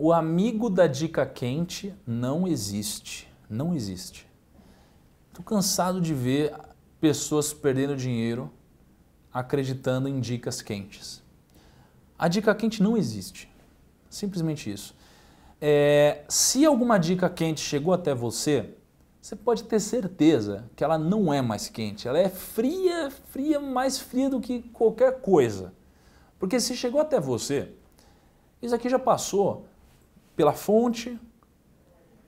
O amigo da dica quente não existe. Não existe. Estou cansado de ver pessoas perdendo dinheiro acreditando em dicas quentes. A dica quente não existe. Simplesmente isso. É, se alguma dica quente chegou até você, você pode ter certeza que ela não é mais quente. Ela é fria, fria, mais fria do que qualquer coisa. Porque se chegou até você, isso aqui já passou pela fonte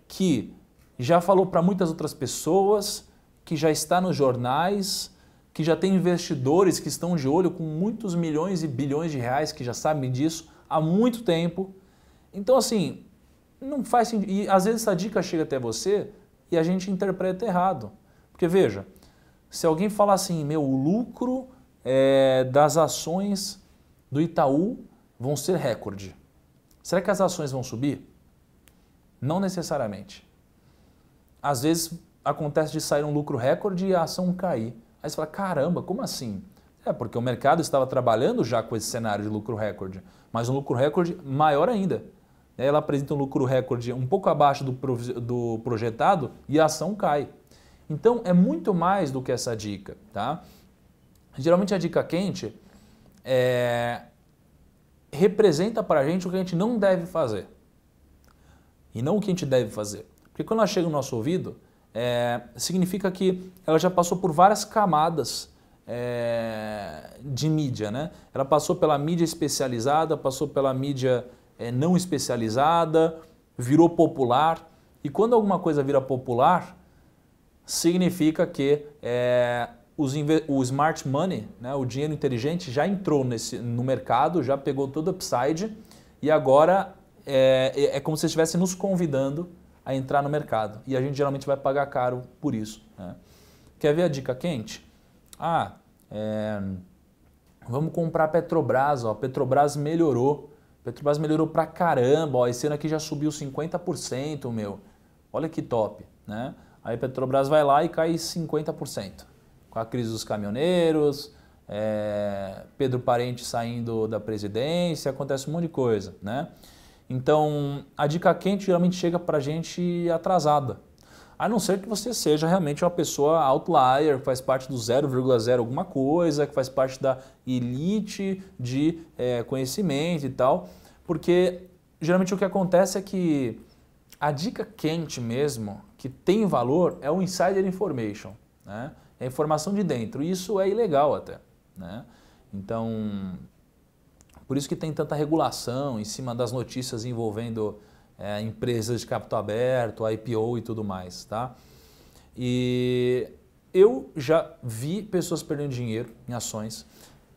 que já falou para muitas outras pessoas, que já está nos jornais, que já tem investidores que estão de olho com muitos milhões e bilhões de reais que já sabem disso há muito tempo. Então, assim, não faz sentido. E às vezes essa dica chega até você e a gente interpreta errado. Porque veja, se alguém falar assim, meu, o lucro é, das ações do Itaú vão ser recorde. Será que as ações vão subir? Não necessariamente. Às vezes acontece de sair um lucro recorde e a ação cair. Aí você fala: caramba, como assim? É porque o mercado estava trabalhando já com esse cenário de lucro recorde, mas um lucro recorde maior ainda. Né, ela apresenta um lucro recorde um pouco abaixo do projetado e a ação cai. Então é muito mais do que essa dica, tá? Geralmente a dica quente é representa para a gente o que a gente não deve fazer. E não o que a gente deve fazer. Porque quando ela chega no nosso ouvido, é, significa que ela já passou por várias camadas é, de mídia. Né? Ela passou pela mídia especializada, passou pela mídia é, não especializada, virou popular. E quando alguma coisa vira popular, significa que é, os, o smart money, né, o dinheiro inteligente, já entrou nesse, no mercado, já pegou todo upside e agora é, é, é como se estivesse nos convidando a entrar no mercado. E a gente geralmente vai pagar caro por isso. Né? Quer ver a dica quente? Ah, é, vamos comprar Petrobras. Ó, Petrobras melhorou. Petrobras melhorou pra caramba. Ó, esse ano aqui já subiu 50%, meu. Olha que top, né? Aí Petrobras vai lá e cai 50% com a crise dos caminhoneiros, é, Pedro Parente saindo da presidência, acontece um monte de coisa, né? Então, a dica quente geralmente chega para a gente atrasada, a não ser que você seja realmente uma pessoa outlier, que faz parte do 0,0 alguma coisa, que faz parte da elite de é, conhecimento e tal, porque geralmente o que acontece é que a dica quente mesmo, que tem valor, é o insider information, né? é informação de dentro. Isso é ilegal até. Né? Então, por isso que tem tanta regulação em cima das notícias envolvendo é, empresas de capital aberto, IPO e tudo mais. Tá? E eu já vi pessoas perdendo dinheiro em ações.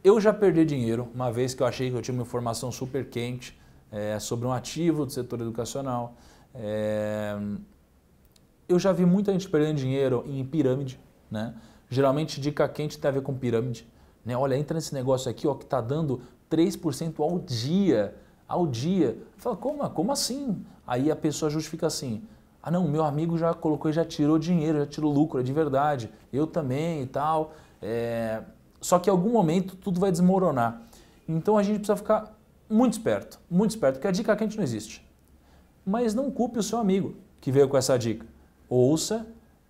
Eu já perdi dinheiro uma vez que eu achei que eu tinha uma informação super quente é, sobre um ativo do setor educacional. É, eu já vi muita gente perdendo dinheiro em pirâmide, né? Geralmente, dica quente tem a ver com pirâmide. Né? Olha, entra nesse negócio aqui ó, que está dando 3% ao dia. Ao dia. Fala, como, ah, como assim? Aí a pessoa justifica assim. Ah, não, meu amigo já colocou e já tirou dinheiro, já tirou lucro, é de verdade. Eu também e tal. É... Só que em algum momento tudo vai desmoronar. Então a gente precisa ficar muito esperto, muito esperto, porque a dica quente não existe. Mas não culpe o seu amigo que veio com essa dica. Ouça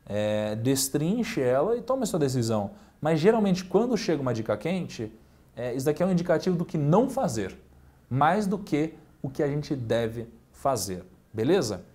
é, destrinche ela e tome a sua decisão. Mas geralmente quando chega uma dica quente, é, isso daqui é um indicativo do que não fazer, mais do que o que a gente deve fazer, beleza?